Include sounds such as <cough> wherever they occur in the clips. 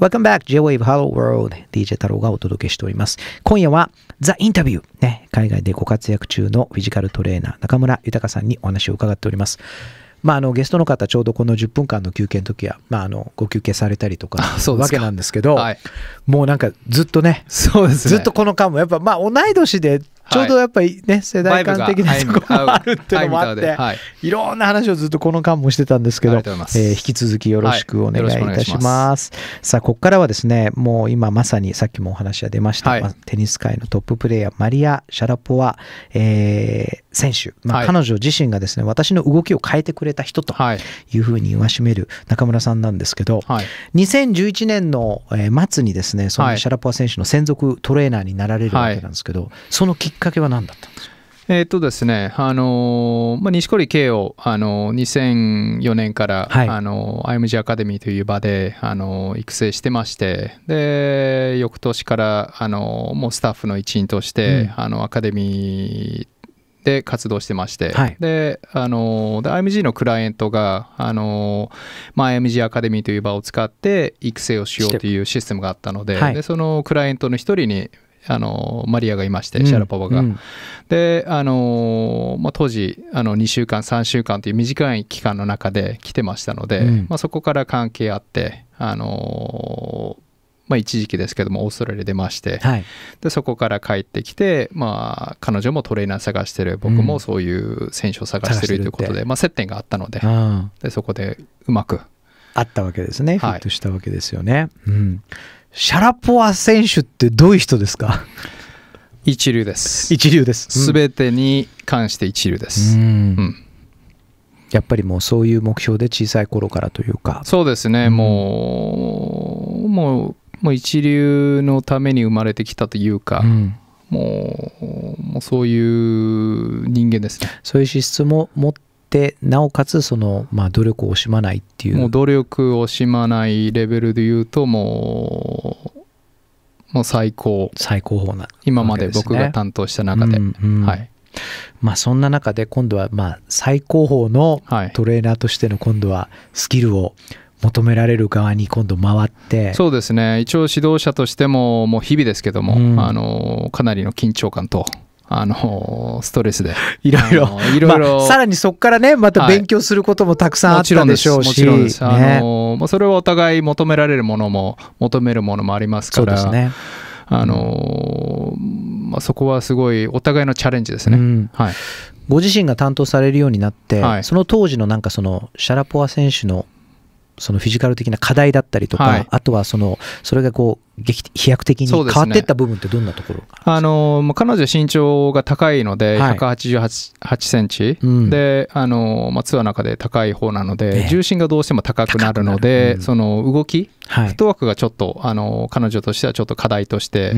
Welcome back, J-Wave Hello World DJ 太郎がお届けしております。今夜は The Interview、ね、海外でご活躍中のフィジカルトレーナー中村豊さんにお話を伺っております。まあ、あのゲストの方ちょうどこの10分間の休憩の時は、まあ、あのご休憩されたりとかそわけなんですけど、はい、もうなんかずっとねそうです、ね、ずっとこの間もやっぱまあ同い年でちょうどやっぱりね、世代間的なところがあるっていうのもあって、い、ろんな話をずっとこの間もしてたんですけど、え引き続きよろしくお願いいたします。さあ、ここからはですね、もう今まさにさっきもお話が出ました、テニス界のトッププレーヤー、マリア・シャラポワ、え選手、まあ、彼女自身がですね、私の動きを変えてくれた人というふうに言わしめる中村さんなんですけど、はい、2011年の末にですね、そのシャラポワ選手の専属トレーナーになられるわけなんですけど、そのきっかけは何だったんですかえーとですねあのまあ、錦織圭を、あの2004年から、はい、あの IMG アカデミーという場で、あの育成してましてで翌年から、あのもうスタッフの一員として、うん、あのアカデミーで活動してまして、はい、であので IMG のクライアントがあの、まあ、IMG アカデミーという場を使って育成をしようというシステムがあったのではい、でそのクライアントの一人にあのマリアがいまして、シャラポバが。うん、で、あのまあ、当時あの2週間3週間という短い期間の中で来てましたので、うん、まあ、そこから関係あって、あのまあ、一時期ですけどもオーストラリア出まして、はい、でそこから帰ってきて、まあ、彼女もトレーナー探してる僕もそういう選手を探してるということで、うん、まあ、接点があったのででそこでうまく。あったわけですね、はい、フィットしたわけですよね。うんシャラポワ選手ってどういう人ですか一流です一流ですすべ、てに関して一流ですうん、うんやっぱりもうそういう目標で小さい頃からというかそうですね、うん、もうもう一流のために生まれてきたというか、うん、もうもうそういう人間ですねそういう資質も持ってなおかつその、まあ、努力を惜しまないっていうもう努力を惜しまないレベルで言うともうもう最高最高峰な、ね、今まで僕が担当した中で、うんうん、はいまあそんな中で今度はまあ最高峰のトレーナーとしての今度はスキルを求められる側に今度回ってそうですね一応指導者としてももう日々ですけども、うん、あのかなりの緊張感とあのストレスでいろいろいろいろ、さらにそこからねまた勉強することもたくさんあったでしょうし、もちろんですあの、ね、まあ、それはお互い求められるものも求めるものもありますからそうですねあのまあ、そこはすごいお互いのチャレンジですね、うん、はい、ご自身が担当されるようになって、はい、その当時のなんかそのシャラポワ選手のそのフィジカル的な課題だったりとか、はい、あとはそのそれがこう飛躍的に変わっていった部分ってどんなところ、ね、あのまあ、彼女身長が高いので188センチ、であの、まあ、ツアーの中で高い方なので、ね、重心がどうしても高くなるので、うん、その動き、はい、フットワークがちょっとあの彼女としてはちょっと課題として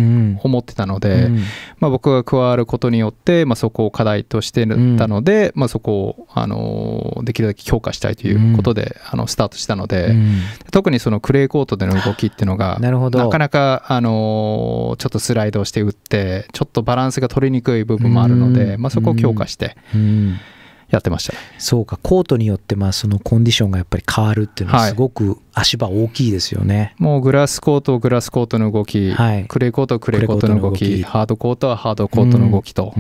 思ってたので、うん、まあ、僕が加わることによって、まあ、そこを課題としてたので、うん、まあ、そこをあのできるだけ強化したいということで、あのスタートしたので、特にそのクレーコートでの動きっていうのがなかなかか、あのちょっとスライドして打って、ちょっとバランスが取りにくい部分もあるので、まあ、そこを強化して。やってました、ね、そうかコートによってまあそのコンディションがやっぱり変わるっていうのはすごく足場大きいですよね、はい、もうグラスコートグラスコートの動き、はい、クレーコートクレーコートの動きハードコートはハードコートの動きと、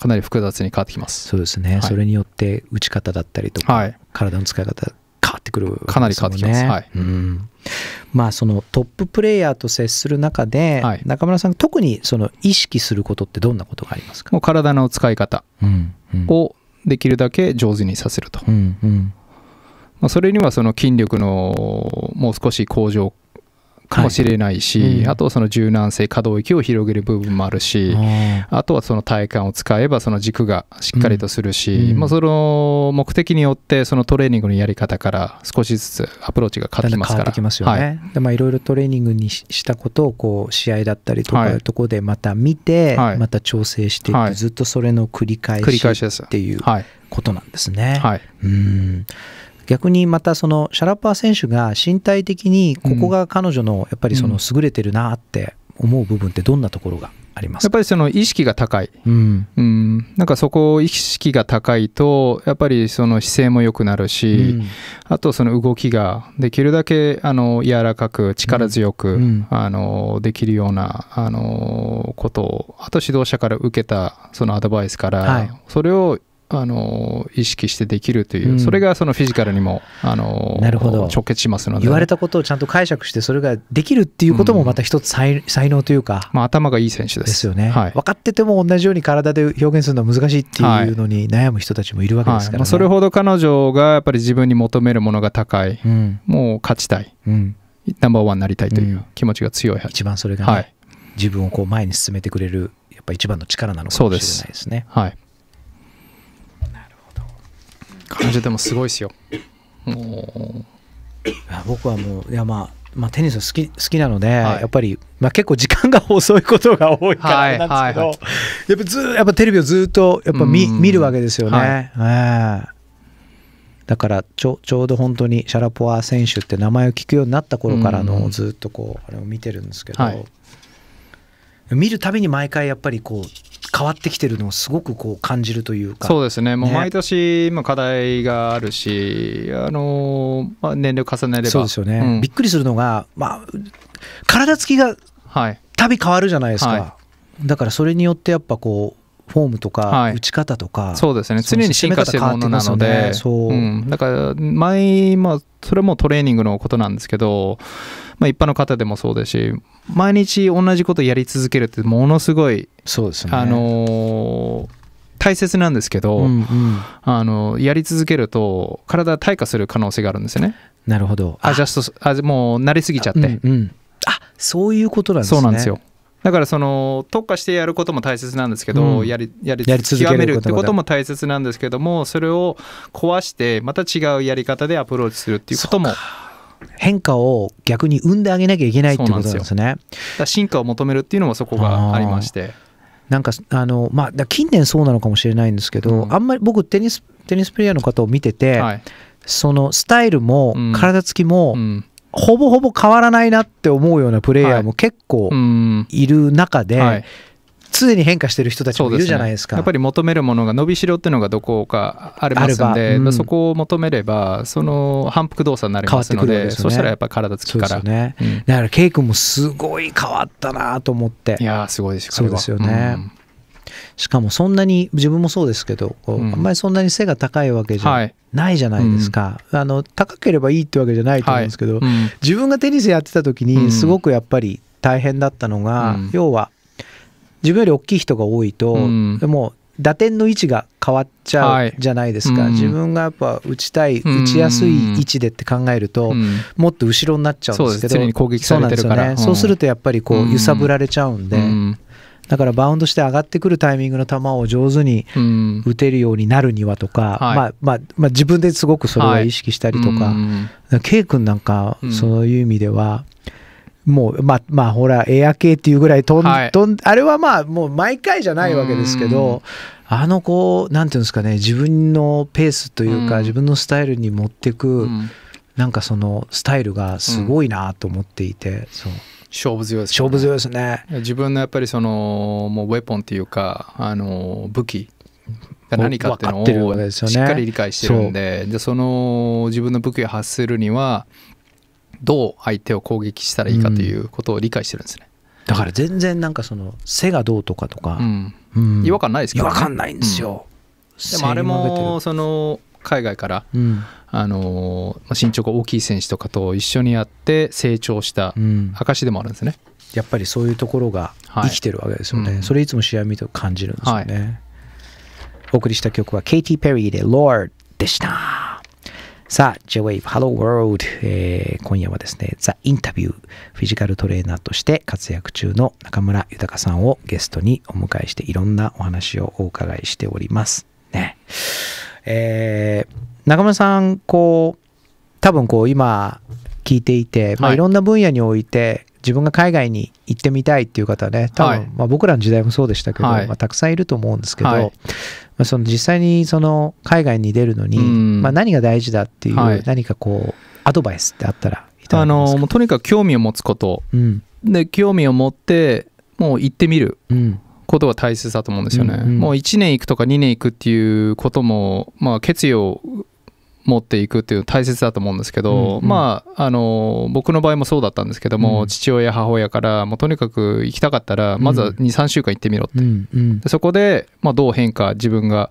かなり複雑に変わってきますそうですね、はい、それによって打ち方だったりとか、体の使い方変わってくる、かなり変わってきます、はい、うんまあ、そのトッププレーヤーと接する中で、はい、中村さん特にその意識することってどんなことがありますかもう体の使い方をできるだけ上手にさせると、うんうん、まあ、それにはその筋力のもう少し向上かもしれないし、はいうん、あとはその柔軟性可動域を広げる部分もあるしあとはその体幹を使えばその軸がしっかりとするし、うん、まあ、その目的によってそのトレーニングのやり方から少しずつアプローチが変わってきますから。いでまあ、いろいろトレーニングにしたことをこう試合だったりとかいうところでまた見て、はい、また調整していて、はい、ずっとそれの繰り返しっていうことなんですね。はい、うん逆にまたそのシャラッパー選手が身体的にここが彼女のやっぱりその優れてるなって思う部分ってどんなところがありますやっぱりその意識が高い、うん、うん、なんかそこを意識が高いとやっぱりその姿勢も良くなるし、うん、あとその動きができるだけあの柔らかく力強く、うん、あのできるようなあのことをあと指導者から受けたそのアドバイスから、はい、それをあの意識してできるという、うん、それがそのフィジカルにもあのなるほど直結しますので言われたことをちゃんと解釈してそれができるっていうこともまた一つ才うん、才能というか、まあ、頭がいい選手ですですよね、はい、分かってても同じように体で表現するのは難しいっていうのに悩む人たちもいるわけですから、ねはいはい、まあ、それほど彼女がやっぱり自分に求めるものが高い、うん、もう勝ちたい、うん、ナンバーワンになりたいという気持ちが強い、一番それが、ね、自分をこう前に進めてくれるやっぱ一番の力なのかもしれないですね。すはい感じでもすごいですよ僕はもういやまあまあ、テニス好き好きなので、はい、やっぱり、まあ、結構時間が遅いことが多いからなんですけど、はいはいはい、やっぱずやっぱテレビをずっとやっぱ見見るわけですよね。はい、だからちょちょうど本当にシャラポワ選手って名前を聞くようになった頃からのずっとこうあれを見てるんですけど、はい、見るたびに毎回やっぱりこう変わってきてるのをすごくこう感じるというかそうですね、もう毎年、課題があるし、あのまあ、年齢重ねればそうですよね、うん、びっくりするのが、まあ、体つきがたび変わるじゃないですか、はいはい、だからそれによってやっぱこう、フォームとか、打ち方とかそうですね常に進化してるものなので、そうん、だから前、まあ、それもトレーニングのことなんですけど、まあ、一般の方でもそうですし毎日同じことやり続けるってものすごいそうです、ね、あのー大切なんですけど、うんうん、あのやり続けると体退化する可能性があるんですよね。なるほど。アジャストあもう慣れすぎちゃって。うんうん、あそういうことなんですね。そうなんですよ。だからその特化してやることも大切なんですけど、うん、やりやりやり続けるってことも大切なんですけどもそれを壊してまた違うやり方でアプローチするっていうことも変化を逆に生んであげなきゃいけないっていうことなんですね。進化を求めるっていうのもそこがありまして。なんかあの、まあ、近年そうなのかもしれないんですけど、うん、あんまり僕テニステニスプレーヤーの方を見てて、はい、そのスタイルも体つきも、うんほぼほぼ変わらないなって思うようなプレイヤーも結構いる中で、はい常に変化してる人たちもいるじゃないですか、ね、やっぱり求めるものが伸びしろっていうのがどこかありますんで、うん、そこを求めればその反復動作になりますので、ね、そしたらやっぱ体つきから、ねうん、だから圭君もすごい変わったなと思っていやすごいですそうですよね、うんしかもそんなに自分もそうですけどう、ん、あんまりそんなに背が高いわけじゃないじゃないですか、はいうん、あの高ければいいってわけじゃないと思うんですけど、はいうん、自分がテニスやってた時にすごくやっぱり大変だったのが、要は自分より大きい人が多いと、も打点の位置が変わっちゃうじゃないですか、はいうん、自分がやっぱ打ちたい打ちやすい位置でって考えると、うん、もっと後ろになっちゃうんですけどそうす、そうするとやっぱりこう揺さぶられちゃうんで。だからバウンドして上がってくるタイミングの球を上手に打てるようになるにはとか、うん、まあまあまあ、自分ですごくそれを意識したりとか、はい K 君なんかそういう意味では。もうままあほらエア系っていうぐらい飛ん、はい、飛んあれはまあもう毎回じゃないわけですけどあのこうなんていうんですかね自分のペースというか自分のスタイルに持ってくなんかそのスタイルがすごいなと思っていて、そう。勝負強いです、ね、勝負強いですね自分のやっぱりそのもうウェポンっていうかあの武器が何かっていうのをしっかり理解してるんででその自分の武器を発するにはどう相手を攻撃したらいいかということを理解してるんですね、うん、だから全然なんかその背がどうとかとか、うんうん、違和感ないですけど、ね、違和感ないんですよ、でもあれもその海外から、うん、あの身長が大きい選手とかと一緒にやって成長した証でもあるんですね、うん、やっぱりそういうところが生きてるわけですよね、はいうん、それいつも試合見て感じるんですよね、はい、お送りした曲はケイティ・ペリーで「Lord」でしたさあ J-WAVE Hello World、えー、今夜はですね The Interview フィジカルトレーナーとして活躍中の中村豊さんをゲストにお迎えしていろんなお話をお伺いしておりますねえー、中村さんこう多分こう今聞いていて、まあ、いろんな分野において自分が海外に行ってみたいっていう方ね多分、まあ、僕らの時代もそうでしたけど、まあ、たくさんいると思うんですけど、まあ、その実際にその海外に出るのに、まあ、何が大事だっていう、何かこうアドバイスってあったらあのもうとにかく興味を持つこと、うん、で興味を持ってもう行ってみる、うん、ことが大切だと思うんですよね。うんうん、もう1年行くとか2年行くっていうことも、まあ、決意を持っていくっていう大切だと思うんですけど、うんうん、まああの僕の場合もそうだったんですけども、うん、父親母親からもうとにかく行きたかったらまずは23週間行ってみろって、うんうん、そこで、まあ、どう変化自分が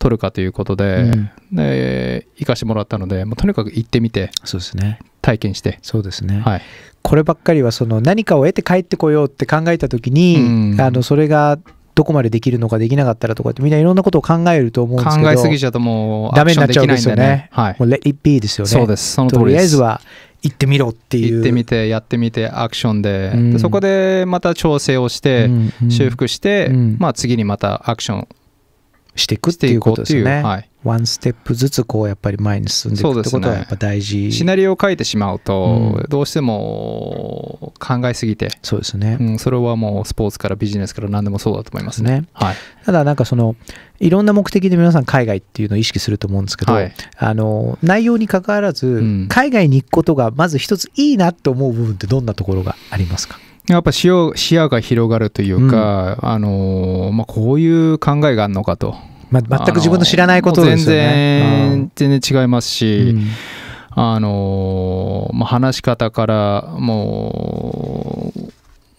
取るかということでうん、で行かしてもらったのでもうとにかく行ってみてそうですね体験してそうですね、はい、こればっかりはその何かを得て帰ってこようって考えた時に、あのそれがどこまでできるのかできなかったらとかってみんないろんなことを考えると思うんですけど考えすぎちゃうともうダメになっちゃうんですよね、はい、もう Let it be ですよねそうですその通りとりあえずは行ってみろっていう行ってみてやってみてアクションでうんで、そこでまた調整をして、修復して、うん、まあ次にまたアクションしていくっていうことですよね。はい、ワンステップずつこうやっぱり前に進んでいくってことはやっぱ大事、ね、シナリオを書いてしまうと、どうしても考えすぎてそうですね、うん、それはもうスポーツからビジネスから何でもそうだと思いますね。ねはい、ただなんかそのいろんな目的で皆さん海外っていうのを意識すると思うんですけど、はい、あの内容にかかわらず、海外に行くことがまず一ついいなと思う部分ってどんなところがありますか、うんやっぱ視野視野が広がるというか、うん、あのまあ、こういう考えがあるのかと、ま全く自分の知らないことですよね全然全然違いますし、うんあのまあ、話し方からもう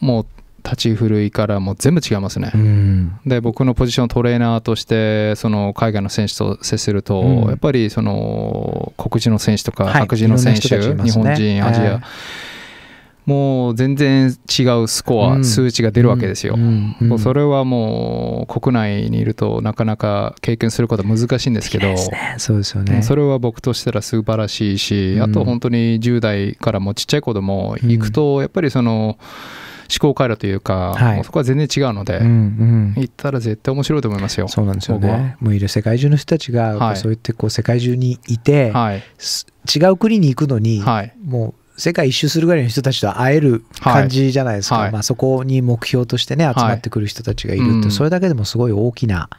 もう立ち振るいからもう全部違いますね、うん、で僕のポジショントレーナーとしてその海外の選手と接すると、うん、やっぱりその黒人の選手とか白人の選手、はいね、日本人アジア、えーもう全然違うスコア、うん、数値が出るわけですよ、うんうん、もうそれはもう国内にいるとなかなか経験することは難しいんですけど、そうですよねそれは僕としたら素晴らしいし、あと本当に10代からもちっちゃい子供行くとやっぱりその。思考回路というか、はい、そこは全然違うので、うん行ったら絶対面白いと思いますよ。そうなんですよね。もういる世界中の人たちが、そうやってこう世界中にいて、はい、違う国に行くのに、はい、もう世界一周するぐらいの人たちと会える感じじゃないですか、はい、まあ、そこに目標としてね集まってくる人たちがいるって、はいうん、それだけでもすごい大きな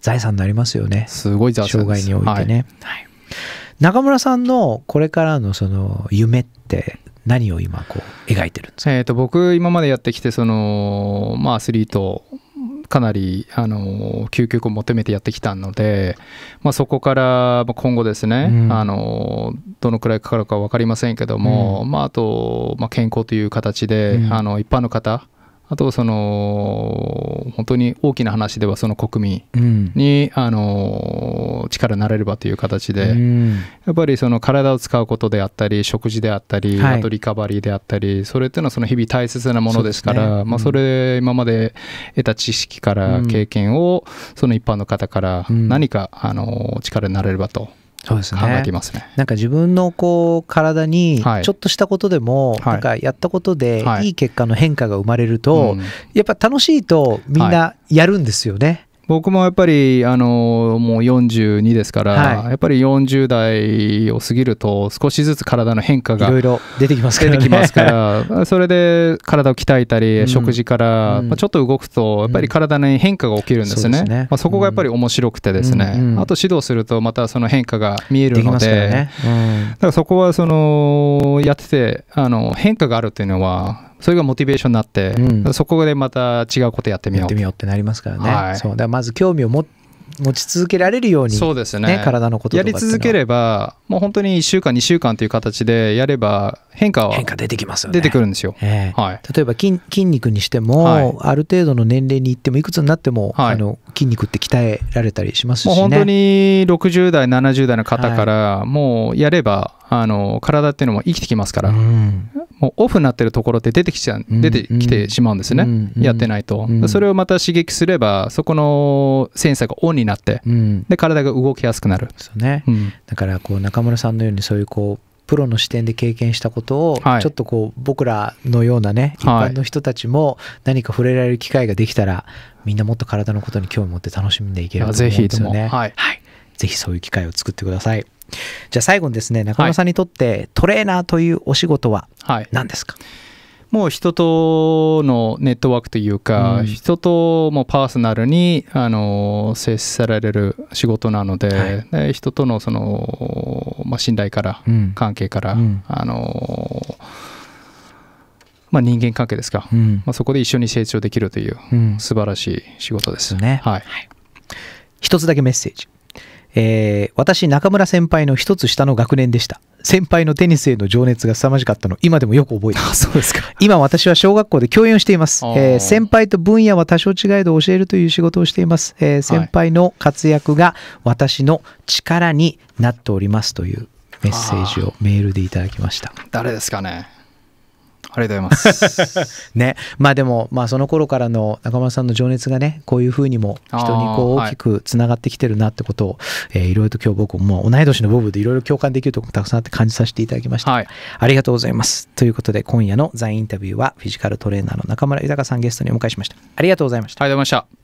財産になりますよね、すごい財産生涯においてね、はい、中村さんのこれからのその夢って何を今こう描いてるんですか、えーと僕今までやってきてその、まあ、アスリートかなりあの究極を求めてやってきたので、まあ、そこから今後ですね、うん、あのどのくらいかかるか分かりませんけども、うん、まあ、あと、まあ、健康という形で、うん、あの一般の方あとその本当に大きな話ではその国民に、うん、あの力になれればという形で、うん、やっぱりその体を使うことであったり食事であったり、はい、あとリカバリーであったりそれっていうのはその日々大切なものですから、ねうん、まあ、それ今まで得た知識から経験をその一般の方から何かあの力になれればとそうですね、考えていますね。なんか自分のこう体にちょっとしたことでも、はい、なんかやったことでいい結果の変化が生まれると、はい、やっぱ楽しいとみんなやるんですよね。僕もやっぱりあのもう42ですから、はい、やっぱり40代を過ぎると少しずつ体の変化がいろいろ出てきますから、ね、出てきますから <laughs> それで体を鍛えたり、食事から、うん、まあ、ちょっと動くとやっぱり体に変化が起きるんですねうん、そ、ね、まあ、そこがやっぱり面白くてですね、うん、あと指導するとまたその変化が見えるのでで、ね、だからそこはそのやっててあの変化があるっていうのはそれがモチベーションになって、うん、そこでまた違うことやってみようってみようってなりますからね、はい、そうだからまず興味を持持ち続けられるように、そうですね体のことやり続ければもう本当に1週間2週間という形でやれば変化は変化出てきますよ、ね、出てくるんですよ、えー、はい、例えば筋筋肉にしても、はい、ある程度の年齢にいってもいくつになっても、はい、あの筋肉って鍛えられたりしますし、ね、もう本当に60代70代の方から、もうやればあの体っていうのも生きてきますから、うん、もうオフになってるところって出てきちゃう、出てきてしまうんですね、うん、やってないと、それをまた刺激すればそこのセンサーがオンになって、で体が動きやすくなるそうね、だからこう中村さんのようにそういうこうプロの視点で経験したことを、ちょっとこう僕らのようなね一般の人たちも何か触れられる機会ができたら、みんなもっと体のことに興味を持って楽しんでいけると思うんですよね。はい、はい、ぜひそういう機会を作ってください。じゃあ最後にですね中村さんにとって、トレーナーというお仕事は何ですか、はい、もう人とのネットワークというか、うん、人ともパーソナルにあの接せられる仕事なのではい、で人とのその、まあ、信頼から、うん、関係から、うん、あのまあ、人間関係ですか、まあ、そこで一緒に成長できるという、素晴らしい仕事です。ね、はい、一つだけメッセージえー、私、中村先輩の一つ下の学年でした。先輩のテニスへの情熱が凄まじかったの、今でもよく覚えてます。そうですか。今、私は小学校で教員をしています。えー、先輩と分野は多少違えど教えるという仕事をしています。えー、先輩の活躍が私の力になっておりますというメッセージをメールでいただきました。誰ですかねありがとうございます。<laughs> ね、まあでも、まあ、その頃からの中村さんの情熱がね、こういうふうにも人にこう大きくつながってきてるなってことを、はいえいろいろと今日僕も同い年の部分でいろいろ共感できるところたくさんあって感じさせていただきました。はい、ありがとうございます。ということで、今夜のザインタビューはフィジカルトレーナーの中村豊さんゲストにお迎えしました。ありがとうございました。ありがとうございました。